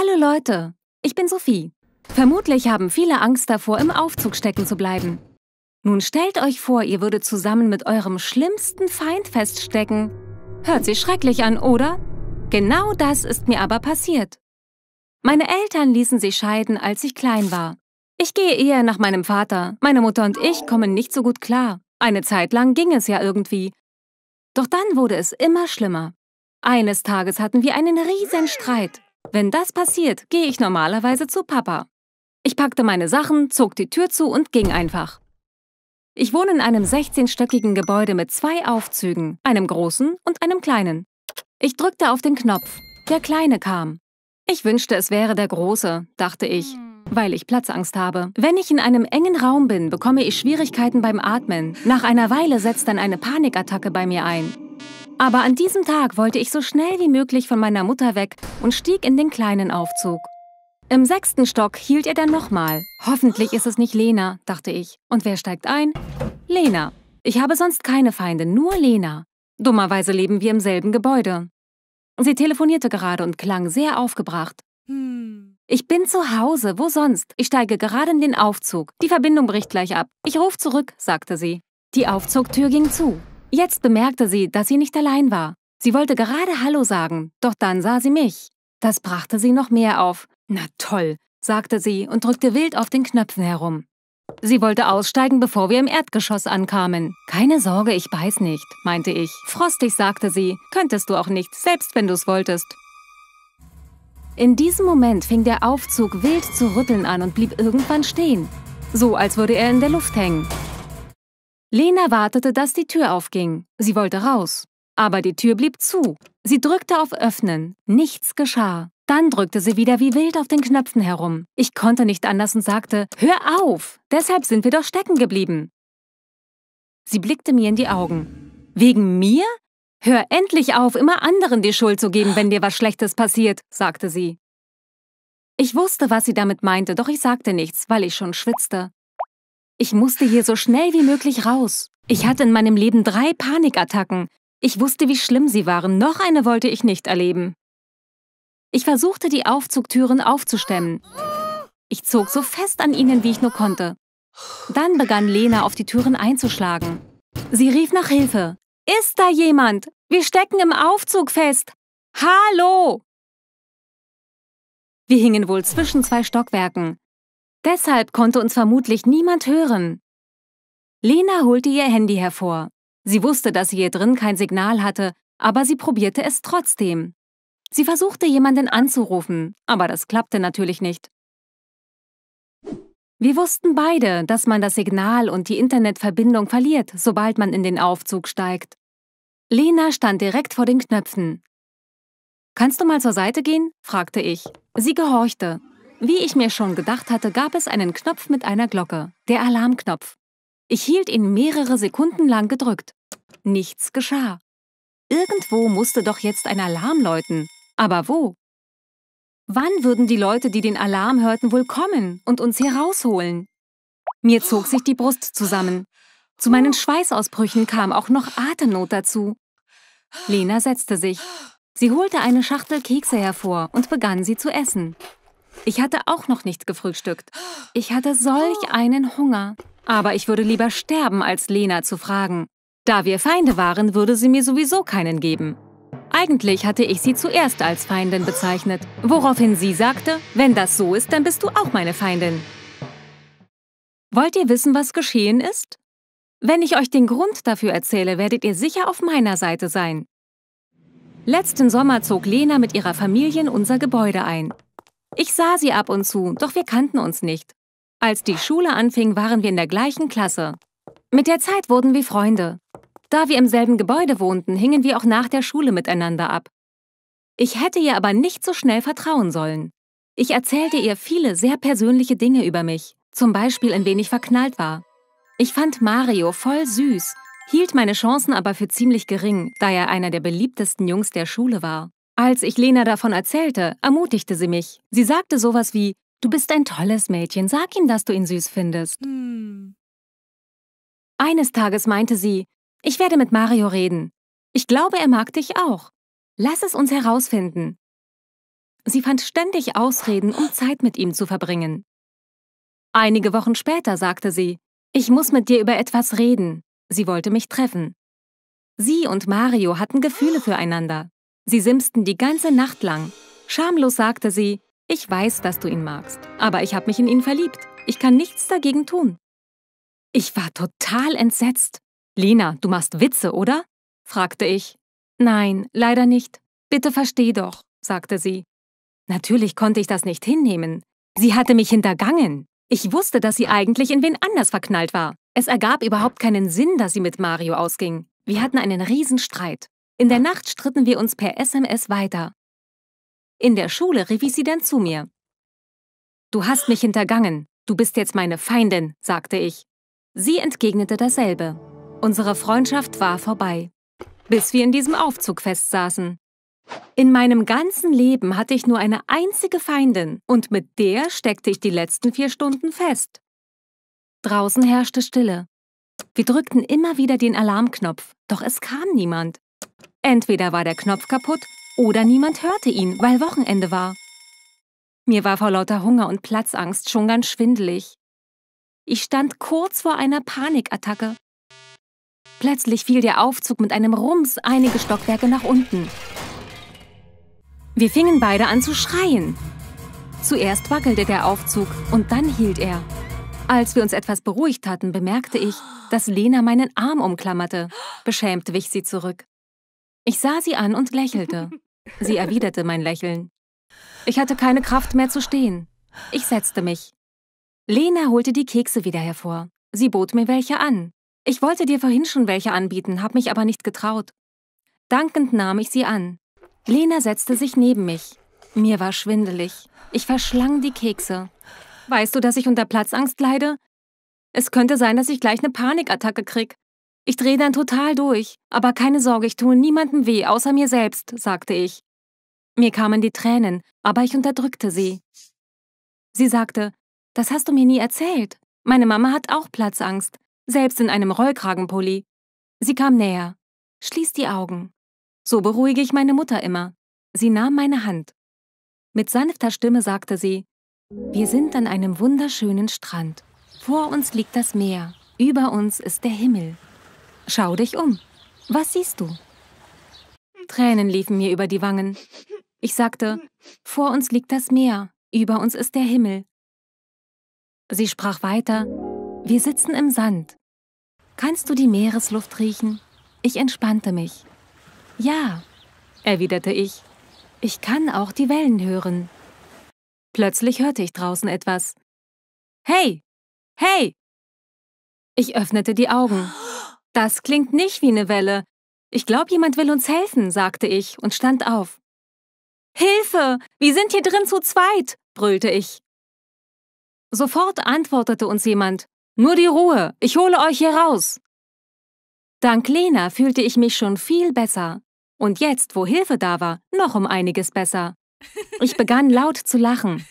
Hallo Leute, ich bin Sophie. Vermutlich haben viele Angst davor, im Aufzug stecken zu bleiben. Nun stellt euch vor, ihr würdet zusammen mit eurem schlimmsten Feind feststecken. Hört sich schrecklich an, oder? Genau das ist mir aber passiert. Meine Eltern ließen sich scheiden, als ich klein war. Ich gehe eher nach meinem Vater. Meine Mutter und ich kommen nicht so gut klar. Eine Zeit lang ging es ja irgendwie. Doch dann wurde es immer schlimmer. Eines Tages hatten wir einen riesen Streit. Wenn das passiert, gehe ich normalerweise zu Papa. Ich packte meine Sachen, zog die Tür zu und ging einfach. Ich wohne in einem 16-stöckigen Gebäude mit zwei Aufzügen, einem großen und einem kleinen. Ich drückte auf den Knopf. Der kleine kam. Ich wünschte, es wäre der große, dachte ich, weil ich Platzangst habe. Wenn ich in einem engen Raum bin, bekomme ich Schwierigkeiten beim Atmen. Nach einer Weile setzt dann eine Panikattacke bei mir ein. Aber an diesem Tag wollte ich so schnell wie möglich von meiner Mutter weg und stieg in den kleinen Aufzug. Im sechsten Stock hielt er dann nochmal. Hoffentlich ist es nicht Lena, dachte ich. Und wer steigt ein? Lena. Ich habe sonst keine Feinde, nur Lena. Dummerweise leben wir im selben Gebäude. Sie telefonierte gerade und klang sehr aufgebracht. Hm. Ich bin zu Hause, wo sonst? Ich steige gerade in den Aufzug. Die Verbindung bricht gleich ab. Ich rufe zurück, sagte sie. Die Aufzugtür ging zu. Jetzt bemerkte sie, dass sie nicht allein war. Sie wollte gerade Hallo sagen, doch dann sah sie mich. Das brachte sie noch mehr auf. Na toll, sagte sie und drückte wild auf den Knöpfen herum. Sie wollte aussteigen, bevor wir im Erdgeschoss ankamen. Keine Sorge, ich beiß nicht, meinte ich. Frostig, sagte sie. Könntest du auch nicht, selbst wenn du es wolltest. In diesem Moment fing der Aufzug wild zu rütteln an und blieb irgendwann stehen. So, als würde er in der Luft hängen. Lena wartete, dass die Tür aufging. Sie wollte raus. Aber die Tür blieb zu. Sie drückte auf Öffnen. Nichts geschah. Dann drückte sie wieder wie wild auf den Knöpfen herum. Ich konnte nicht anders und sagte, hör auf! Deshalb sind wir doch stecken geblieben. Sie blickte mir in die Augen. Wegen mir? Hör endlich auf, immer anderen die Schuld zu geben, wenn dir was Schlechtes passiert, sagte sie. Ich wusste, was sie damit meinte, doch ich sagte nichts, weil ich schon schwitzte. Ich musste hier so schnell wie möglich raus. Ich hatte in meinem Leben drei Panikattacken. Ich wusste, wie schlimm sie waren. Noch eine wollte ich nicht erleben. Ich versuchte, die Aufzugtüren aufzustemmen. Ich zog so fest an ihnen, wie ich nur konnte. Dann begann Lena, auf die Türen einzuschlagen. Sie rief nach Hilfe. Ist da jemand? Wir stecken im Aufzug fest. Hallo! Wir hingen wohl zwischen zwei Stockwerken. Deshalb konnte uns vermutlich niemand hören. Lena holte ihr Handy hervor. Sie wusste, dass sie hier drin kein Signal hatte, aber sie probierte es trotzdem. Sie versuchte jemanden anzurufen, aber das klappte natürlich nicht. Wir wussten beide, dass man das Signal und die Internetverbindung verliert, sobald man in den Aufzug steigt. Lena stand direkt vor den Knöpfen. Kannst du mal zur Seite gehen? fragte ich. Sie gehorchte. Wie ich mir schon gedacht hatte, gab es einen Knopf mit einer Glocke, der Alarmknopf. Ich hielt ihn mehrere Sekunden lang gedrückt. Nichts geschah. Irgendwo musste doch jetzt ein Alarm läuten. Aber wo? Wann würden die Leute, die den Alarm hörten, wohl kommen und uns herausholen? Mir zog sich die Brust zusammen. Zu meinen Schweißausbrüchen kam auch noch Atemnot dazu. Lena setzte sich. Sie holte eine Schachtel Kekse hervor und begann sie zu essen. Ich hatte auch noch nichts gefrühstückt. Ich hatte solch einen Hunger. Aber ich würde lieber sterben, als Lena zu fragen. Da wir Feinde waren, würde sie mir sowieso keinen geben. Eigentlich hatte ich sie zuerst als Feindin bezeichnet, woraufhin sie sagte, wenn das so ist, dann bist du auch meine Feindin. Wollt ihr wissen, was geschehen ist? Wenn ich euch den Grund dafür erzähle, werdet ihr sicher auf meiner Seite sein. Letzten Sommer zog Lena mit ihrer Familie in unser Gebäude ein. Ich sah sie ab und zu, doch wir kannten uns nicht. Als die Schule anfing, waren wir in der gleichen Klasse. Mit der Zeit wurden wir Freunde. Da wir im selben Gebäude wohnten, hingen wir auch nach der Schule miteinander ab. Ich hätte ihr aber nicht so schnell vertrauen sollen. Ich erzählte ihr viele sehr persönliche Dinge über mich, zum Beispiel in wen ich verknallt war. Ich fand Mario voll süß, hielt meine Chancen aber für ziemlich gering, da er einer der beliebtesten Jungs der Schule war. Als ich Lena davon erzählte, ermutigte sie mich. Sie sagte sowas wie, du bist ein tolles Mädchen, sag ihm, dass du ihn süß findest. Hm. Eines Tages meinte sie, ich werde mit Mario reden. Ich glaube, er mag dich auch. Lass es uns herausfinden. Sie fand ständig Ausreden, um Zeit mit ihm zu verbringen. Einige Wochen später sagte sie, ich muss mit dir über etwas reden. Sie wollte mich treffen. Sie und Mario hatten Gefühle füreinander. Sie simsten die ganze Nacht lang. Schamlos sagte sie, ich weiß, dass du ihn magst, aber ich habe mich in ihn verliebt. Ich kann nichts dagegen tun. Ich war total entsetzt. Lena, du machst Witze, oder? fragte ich. Nein, leider nicht. Bitte versteh doch, sagte sie. Natürlich konnte ich das nicht hinnehmen. Sie hatte mich hintergangen. Ich wusste, dass sie eigentlich in wen anders verknallt war. Es ergab überhaupt keinen Sinn, dass sie mit Mario ausging. Wir hatten einen Riesenstreit. In der Nacht stritten wir uns per SMS weiter. In der Schule rief ich sie dann zu mir. Du hast mich hintergangen, du bist jetzt meine Feindin, sagte ich. Sie entgegnete dasselbe. Unsere Freundschaft war vorbei, bis wir in diesem Aufzug festsaßen. In meinem ganzen Leben hatte ich nur eine einzige Feindin und mit der steckte ich die letzten vier Stunden fest. Draußen herrschte Stille. Wir drückten immer wieder den Alarmknopf, doch es kam niemand. Entweder war der Knopf kaputt oder niemand hörte ihn, weil Wochenende war. Mir war vor lauter Hunger und Platzangst schon ganz schwindelig. Ich stand kurz vor einer Panikattacke. Plötzlich fiel der Aufzug mit einem Rums einige Stockwerke nach unten. Wir fingen beide an zu schreien. Zuerst wackelte der Aufzug und dann hielt er. Als wir uns etwas beruhigt hatten, bemerkte ich, dass Lena meinen Arm umklammerte. Beschämt wich sie zurück. Ich sah sie an und lächelte. Sie erwiderte mein Lächeln. Ich hatte keine Kraft mehr zu stehen. Ich setzte mich. Lena holte die Kekse wieder hervor. Sie bot mir welche an. Ich wollte dir vorhin schon welche anbieten, hab mich aber nicht getraut. Dankend nahm ich sie an. Lena setzte sich neben mich. Mir war schwindelig. Ich verschlang die Kekse. Weißt du, dass ich unter Platzangst leide? Es könnte sein, dass ich gleich eine Panikattacke krieg. Ich drehe dann total durch. Aber keine Sorge, ich tue niemandem weh, außer mir selbst, sagte ich. Mir kamen die Tränen, aber ich unterdrückte sie. Sie sagte, das hast du mir nie erzählt. Meine Mama hat auch Platzangst, selbst in einem Rollkragenpulli. Sie kam näher. Schließ die Augen. So beruhige ich meine Mutter immer. Sie nahm meine Hand. Mit sanfter Stimme sagte sie, wir sind an einem wunderschönen Strand. Vor uns liegt das Meer, über uns ist der Himmel. Schau dich um. Was siehst du? Tränen liefen mir über die Wangen. Ich sagte, vor uns liegt das Meer, über uns ist der Himmel. Sie sprach weiter, wir sitzen im Sand. Kannst du die Meeresluft riechen? Ich entspannte mich. Ja, erwiderte ich, ich kann auch die Wellen hören. Plötzlich hörte ich draußen etwas. Hey! Hey! Ich öffnete die Augen. Das klingt nicht wie eine Welle. Ich glaube, jemand will uns helfen, sagte ich und stand auf. Hilfe! Wir sind hier drin zu zweit! brüllte ich. Sofort antwortete uns jemand. Nur die Ruhe, ich hole euch hier raus. Dank Lena fühlte ich mich schon viel besser. Und jetzt, wo Hilfe da war, noch um einiges besser. Ich begann laut zu lachen.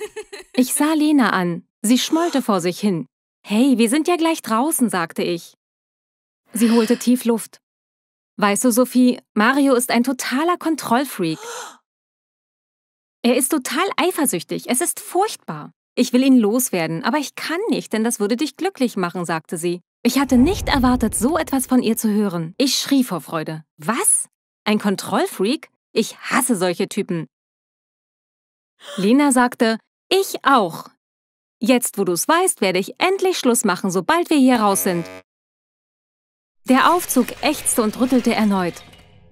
Ich sah Lena an. Sie schmollte vor sich hin. Hey, wir sind ja gleich draußen, sagte ich. Sie holte tief Luft. Weißt du, Sophie, Mario ist ein totaler Kontrollfreak. Er ist total eifersüchtig. Es ist furchtbar. Ich will ihn loswerden, aber ich kann nicht, denn das würde dich glücklich machen, sagte sie. Ich hatte nicht erwartet, so etwas von ihr zu hören. Ich schrie vor Freude. Was? Ein Kontrollfreak? Ich hasse solche Typen. Lena sagte, ich auch. Jetzt, wo du es weißt, werde ich endlich Schluss machen, sobald wir hier raus sind. Der Aufzug ächzte und rüttelte erneut.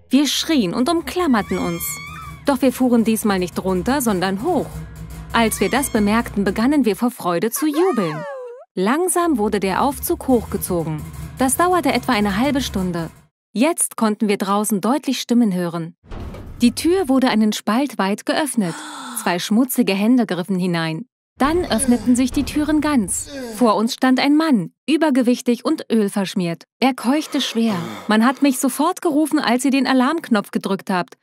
Wir schrien und umklammerten uns. Doch wir fuhren diesmal nicht runter, sondern hoch. Als wir das bemerkten, begannen wir vor Freude zu jubeln. Langsam wurde der Aufzug hochgezogen. Das dauerte etwa eine halbe Stunde. Jetzt konnten wir draußen deutlich Stimmen hören. Die Tür wurde einen Spalt weit geöffnet. Zwei schmutzige Hände griffen hinein. Dann öffneten sich die Türen ganz. Vor uns stand ein Mann, übergewichtig und ölverschmiert. Er keuchte schwer. Man hat mich sofort gerufen, als ihr den Alarmknopf gedrückt habt.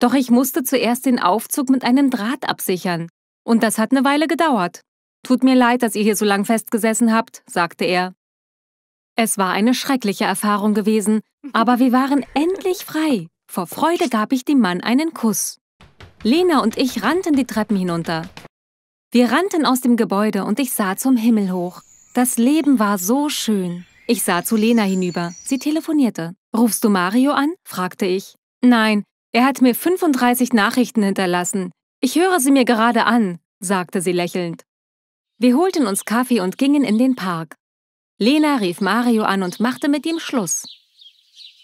Doch ich musste zuerst den Aufzug mit einem Draht absichern. Und das hat eine Weile gedauert. Tut mir leid, dass ihr hier so lang festgesessen habt, sagte er. Es war eine schreckliche Erfahrung gewesen, aber wir waren endlich frei. Vor Freude gab ich dem Mann einen Kuss. Lena und ich rannten die Treppen hinunter. Wir rannten aus dem Gebäude und ich sah zum Himmel hoch. Das Leben war so schön. Ich sah zu Lena hinüber. Sie telefonierte. Rufst du Mario an? fragte ich. Nein, er hat mir 35 Nachrichten hinterlassen. Ich höre sie mir gerade an, sagte sie lächelnd. Wir holten uns Kaffee und gingen in den Park. Lena rief Mario an und machte mit ihm Schluss.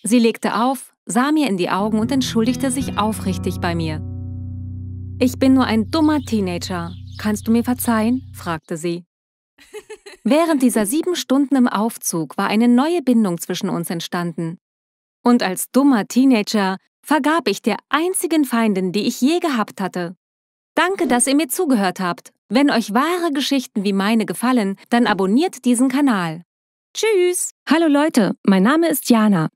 Sie legte auf, sah mir in die Augen und entschuldigte sich aufrichtig bei mir. Ich bin nur ein dummer Teenager, Kannst du mir verzeihen? fragte sie. Während dieser sieben Stunden im Aufzug war eine neue Bindung zwischen uns entstanden. Und als dummer Teenager vergab ich der einzigen Feindin, die ich je gehabt hatte. Danke, dass ihr mir zugehört habt. Wenn euch wahre Geschichten wie meine gefallen, dann abonniert diesen Kanal. Tschüss! Hallo Leute, mein Name ist Jana.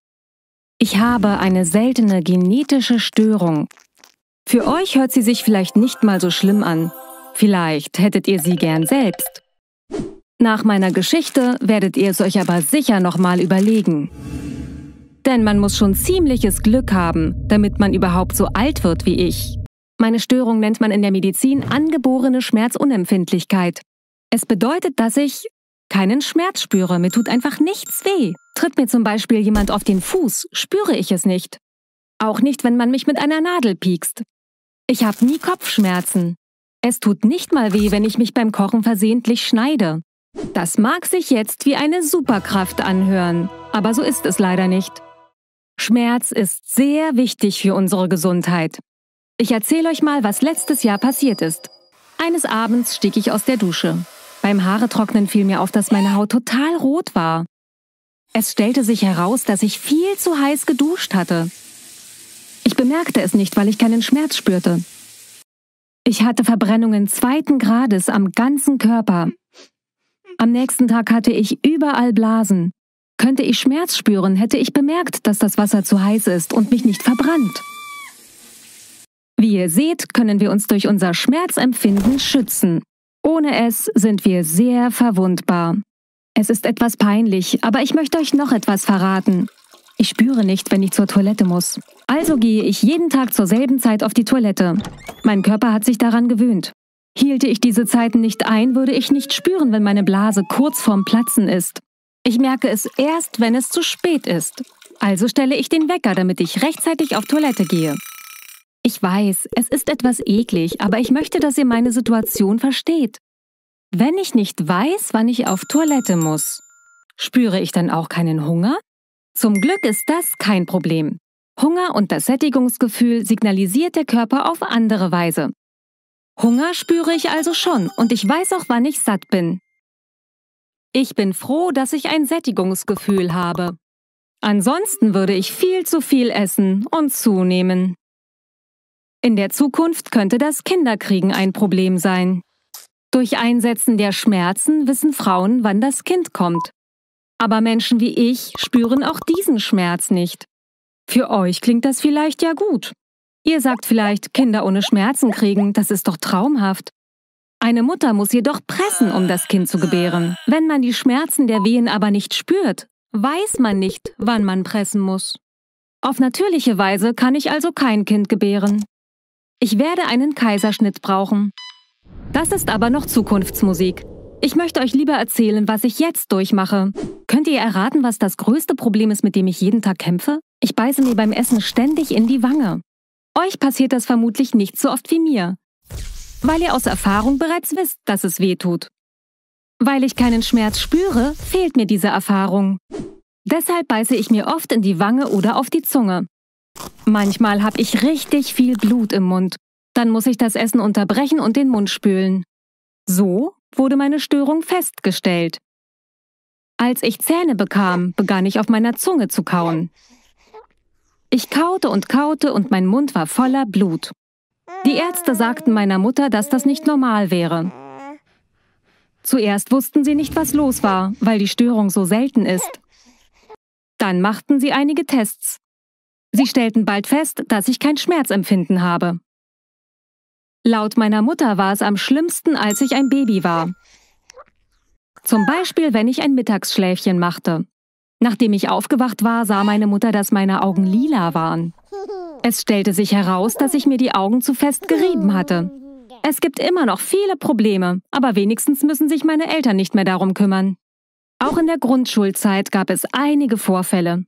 Ich habe eine seltene genetische Störung. Für euch hört sie sich vielleicht nicht mal so schlimm an, Vielleicht hättet ihr sie gern selbst. Nach meiner Geschichte werdet ihr es euch aber sicher nochmal überlegen. Denn man muss schon ziemliches Glück haben, damit man überhaupt so alt wird wie ich. Meine Störung nennt man in der Medizin angeborene Schmerzunempfindlichkeit. Es bedeutet, dass ich keinen Schmerz spüre, mir tut einfach nichts weh. Tritt mir zum Beispiel jemand auf den Fuß, spüre ich es nicht. Auch nicht, wenn man mich mit einer Nadel piekst. Ich habe nie Kopfschmerzen. Es tut nicht mal weh, wenn ich mich beim Kochen versehentlich schneide. Das mag sich jetzt wie eine Superkraft anhören, aber so ist es leider nicht. Schmerz ist sehr wichtig für unsere Gesundheit. Ich erzähle euch mal, was letztes Jahr passiert ist. Eines Abends stieg ich aus der Dusche. Beim Haaretrocknen fiel mir auf, dass meine Haut total rot war. Es stellte sich heraus, dass ich viel zu heiß geduscht hatte. Ich bemerkte es nicht, weil ich keinen Schmerz spürte. Ich hatte Verbrennungen zweiten Grades am ganzen Körper. Am nächsten Tag hatte ich überall Blasen. Könnte ich Schmerz spüren, hätte ich bemerkt, dass das Wasser zu heiß ist und mich nicht verbrannt. Wie ihr seht, können wir uns durch unser Schmerzempfinden schützen. Ohne es sind wir sehr verwundbar. Es ist etwas peinlich, aber ich möchte euch noch etwas verraten. Ich spüre nicht, wenn ich zur Toilette muss. Also gehe ich jeden Tag zur selben Zeit auf die Toilette. Mein Körper hat sich daran gewöhnt. Hielte ich diese Zeiten nicht ein, würde ich nicht spüren, wenn meine Blase kurz vorm Platzen ist. Ich merke es erst, wenn es zu spät ist. Also stelle ich den Wecker, damit ich rechtzeitig auf Toilette gehe. Ich weiß, es ist etwas eklig, aber ich möchte, dass ihr meine Situation versteht. Wenn ich nicht weiß, wann ich auf Toilette muss, spüre ich dann auch keinen Hunger? Zum Glück ist das kein Problem. Hunger und das Sättigungsgefühl signalisiert der Körper auf andere Weise. Hunger spüre ich also schon und ich weiß auch, wann ich satt bin. Ich bin froh, dass ich ein Sättigungsgefühl habe. Ansonsten würde ich viel zu viel essen und zunehmen. In der Zukunft könnte das Kinderkriegen ein Problem sein. Durch Einsetzen der Schmerzen wissen Frauen, wann das Kind kommt. Aber Menschen wie ich spüren auch diesen Schmerz nicht. Für euch klingt das vielleicht ja gut. Ihr sagt vielleicht, Kinder ohne Schmerzen kriegen, das ist doch traumhaft. Eine Mutter muss jedoch pressen, um das Kind zu gebären. Wenn man die Schmerzen der Wehen aber nicht spürt, weiß man nicht, wann man pressen muss. Auf natürliche Weise kann ich also kein Kind gebären. Ich werde einen Kaiserschnitt brauchen. Das ist aber noch Zukunftsmusik. Ich möchte euch lieber erzählen, was ich jetzt durchmache. Könnt ihr erraten, was das größte Problem ist, mit dem ich jeden Tag kämpfe? Ich beiße mir beim Essen ständig in die Wange. Euch passiert das vermutlich nicht so oft wie mir. Weil ihr aus Erfahrung bereits wisst, dass es weh tut. Weil ich keinen Schmerz spüre, fehlt mir diese Erfahrung. Deshalb beiße ich mir oft in die Wange oder auf die Zunge. Manchmal habe ich richtig viel Blut im Mund. Dann muss ich das Essen unterbrechen und den Mund spülen. So wurde meine Störung festgestellt. Als ich Zähne bekam, begann ich auf meiner Zunge zu kauen. Ich kaute und kaute und mein Mund war voller Blut. Die Ärzte sagten meiner Mutter, dass das nicht normal wäre. Zuerst wussten sie nicht, was los war, weil die Störung so selten ist. Dann machten sie einige Tests. Sie stellten bald fest, dass ich kein Schmerzempfinden habe. Laut meiner Mutter war es am schlimmsten, als ich ein Baby war. Zum Beispiel, wenn ich ein Mittagsschläfchen machte. Nachdem ich aufgewacht war, sah meine Mutter, dass meine Augen lila waren. Es stellte sich heraus, dass ich mir die Augen zu fest gerieben hatte. Es gibt immer noch viele Probleme, aber wenigstens müssen sich meine Eltern nicht mehr darum kümmern. Auch in der Grundschulzeit gab es einige Vorfälle.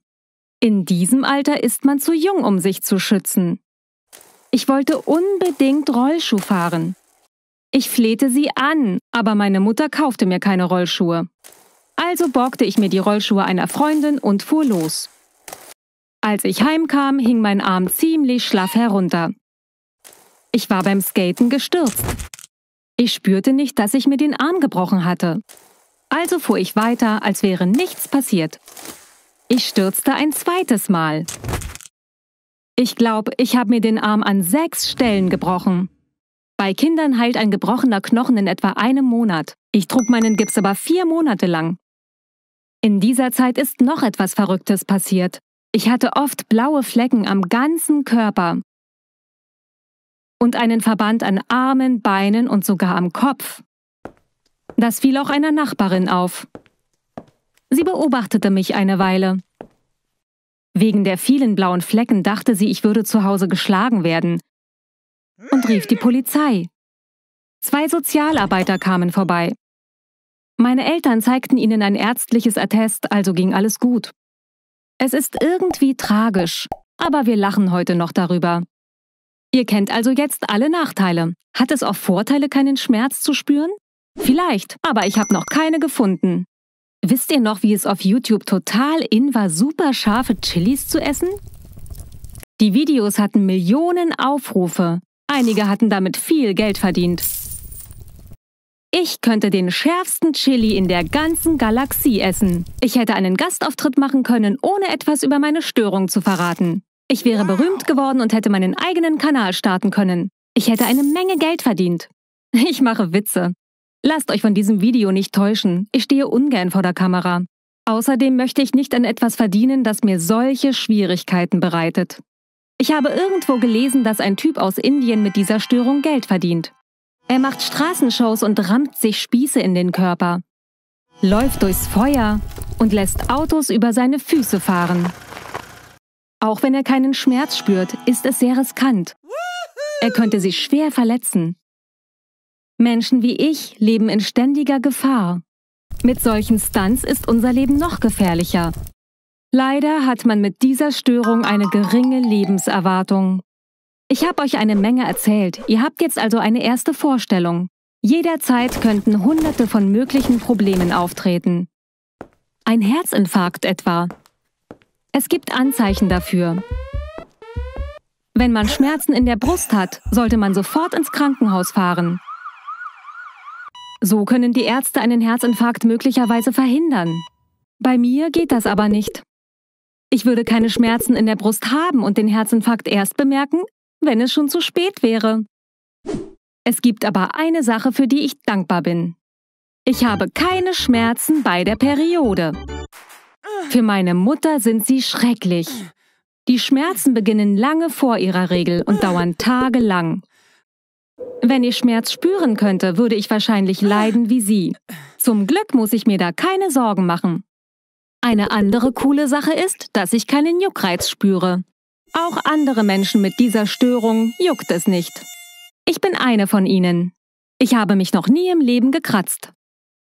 In diesem Alter ist man zu jung, um sich zu schützen. Ich wollte unbedingt Rollschuh fahren. Ich flehte sie an, aber meine Mutter kaufte mir keine Rollschuhe. Also borgte ich mir die Rollschuhe einer Freundin und fuhr los. Als ich heimkam, hing mein Arm ziemlich schlaff herunter. Ich war beim Skaten gestürzt. Ich spürte nicht, dass ich mir den Arm gebrochen hatte. Also fuhr ich weiter, als wäre nichts passiert. Ich stürzte ein zweites Mal. Ich glaube, ich habe mir den Arm an sechs Stellen gebrochen. Bei Kindern heilt ein gebrochener Knochen in etwa einem Monat. Ich trug meinen Gips aber vier Monate lang. In dieser Zeit ist noch etwas Verrücktes passiert. Ich hatte oft blaue Flecken am ganzen Körper und einen Verband an Armen, Beinen und sogar am Kopf. Das fiel auch einer Nachbarin auf. Sie beobachtete mich eine Weile. Wegen der vielen blauen Flecken dachte sie, ich würde zu Hause geschlagen werden und rief die Polizei. Zwei Sozialarbeiter kamen vorbei. Meine Eltern zeigten ihnen ein ärztliches Attest, also ging alles gut. Es ist irgendwie tragisch, aber wir lachen heute noch darüber. Ihr kennt also jetzt alle Nachteile. Hat es auch Vorteile, keinen Schmerz zu spüren? Vielleicht, aber ich habe noch keine gefunden. Wisst ihr noch, wie es auf YouTube total in war, super scharfe Chilis zu essen? Die Videos hatten Millionen Aufrufe. Einige hatten damit viel Geld verdient. Ich könnte den schärfsten Chili in der ganzen Galaxie essen. Ich hätte einen Gastauftritt machen können, ohne etwas über meine Störung zu verraten. Ich wäre berühmt geworden und hätte meinen eigenen Kanal starten können. Ich hätte eine Menge Geld verdient. Ich mache Witze. Lasst euch von diesem Video nicht täuschen, ich stehe ungern vor der Kamera. Außerdem möchte ich nicht an etwas verdienen, das mir solche Schwierigkeiten bereitet. Ich habe irgendwo gelesen, dass ein Typ aus Indien mit dieser Störung Geld verdient. Er macht Straßenshows und rammt sich Spieße in den Körper, läuft durchs Feuer und lässt Autos über seine Füße fahren. Auch wenn er keinen Schmerz spürt, ist es sehr riskant. Er könnte sich schwer verletzen. Menschen wie ich leben in ständiger Gefahr. Mit solchen Stunts ist unser Leben noch gefährlicher. Leider hat man mit dieser Störung eine geringe Lebenserwartung. Ich habe euch eine Menge erzählt, ihr habt jetzt also eine erste Vorstellung. Jederzeit könnten hunderte von möglichen Problemen auftreten. Ein Herzinfarkt etwa. Es gibt Anzeichen dafür. Wenn man Schmerzen in der Brust hat, sollte man sofort ins Krankenhaus fahren. So können die Ärzte einen Herzinfarkt möglicherweise verhindern. Bei mir geht das aber nicht. Ich würde keine Schmerzen in der Brust haben und den Herzinfarkt erst bemerken, wenn es schon zu spät wäre. Es gibt aber eine Sache, für die ich dankbar bin. Ich habe keine Schmerzen bei der Periode. Für meine Mutter sind sie schrecklich. Die Schmerzen beginnen lange vor ihrer Regel und dauern tagelang. Wenn ich Schmerz spüren könnte, würde ich wahrscheinlich leiden wie sie. Zum Glück muss ich mir da keine Sorgen machen. Eine andere coole Sache ist, dass ich keinen Juckreiz spüre. Auch andere Menschen mit dieser Störung juckt es nicht. Ich bin eine von ihnen. Ich habe mich noch nie im Leben gekratzt.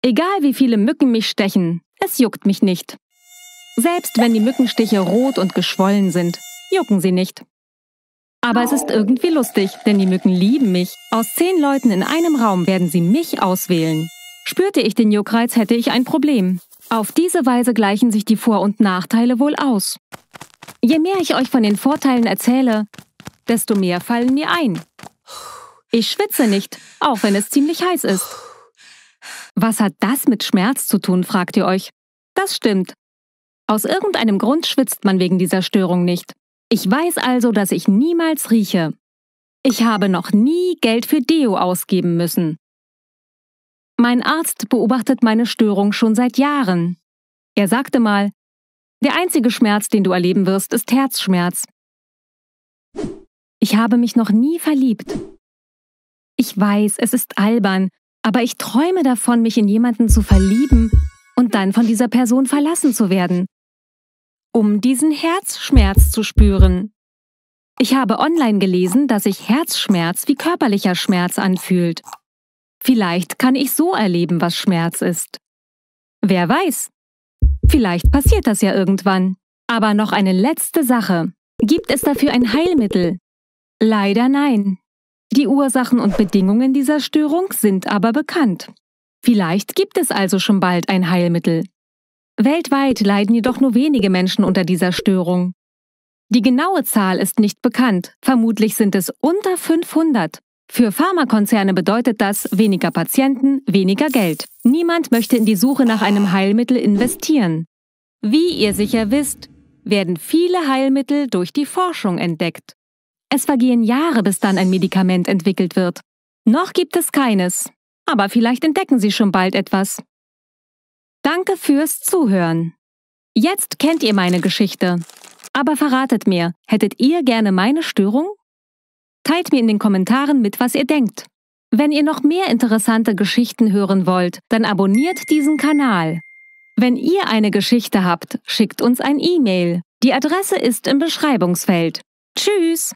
Egal wie viele Mücken mich stechen, es juckt mich nicht. Selbst wenn die Mückenstiche rot und geschwollen sind, jucken sie nicht. Aber es ist irgendwie lustig, denn die Mücken lieben mich. Aus zehn Leuten in einem Raum werden sie mich auswählen. Spürte ich den Juckreiz, hätte ich ein Problem. Auf diese Weise gleichen sich die Vor- und Nachteile wohl aus. Je mehr ich euch von den Vorteilen erzähle, desto mehr fallen mir ein. Ich schwitze nicht, auch wenn es ziemlich heiß ist. Was hat das mit Schmerz zu tun, fragt ihr euch. Das stimmt. Aus irgendeinem Grund schwitzt man wegen dieser Störung nicht. Ich weiß also, dass ich niemals rieche. Ich habe noch nie Geld für Deo ausgeben müssen. Mein Arzt beobachtet meine Störung schon seit Jahren. Er sagte mal, der einzige Schmerz, den du erleben wirst, ist Herzschmerz. Ich habe mich noch nie verliebt. Ich weiß, es ist albern, aber ich träume davon, mich in jemanden zu verlieben und dann von dieser Person verlassen zu werden um diesen Herzschmerz zu spüren. Ich habe online gelesen, dass sich Herzschmerz wie körperlicher Schmerz anfühlt. Vielleicht kann ich so erleben, was Schmerz ist. Wer weiß? Vielleicht passiert das ja irgendwann. Aber noch eine letzte Sache. Gibt es dafür ein Heilmittel? Leider nein. Die Ursachen und Bedingungen dieser Störung sind aber bekannt. Vielleicht gibt es also schon bald ein Heilmittel. Weltweit leiden jedoch nur wenige Menschen unter dieser Störung. Die genaue Zahl ist nicht bekannt, vermutlich sind es unter 500. Für Pharmakonzerne bedeutet das weniger Patienten, weniger Geld. Niemand möchte in die Suche nach einem Heilmittel investieren. Wie ihr sicher wisst, werden viele Heilmittel durch die Forschung entdeckt. Es vergehen Jahre, bis dann ein Medikament entwickelt wird. Noch gibt es keines, aber vielleicht entdecken Sie schon bald etwas. Danke fürs Zuhören. Jetzt kennt ihr meine Geschichte. Aber verratet mir, hättet ihr gerne meine Störung? Teilt mir in den Kommentaren mit, was ihr denkt. Wenn ihr noch mehr interessante Geschichten hören wollt, dann abonniert diesen Kanal. Wenn ihr eine Geschichte habt, schickt uns ein E-Mail. Die Adresse ist im Beschreibungsfeld. Tschüss!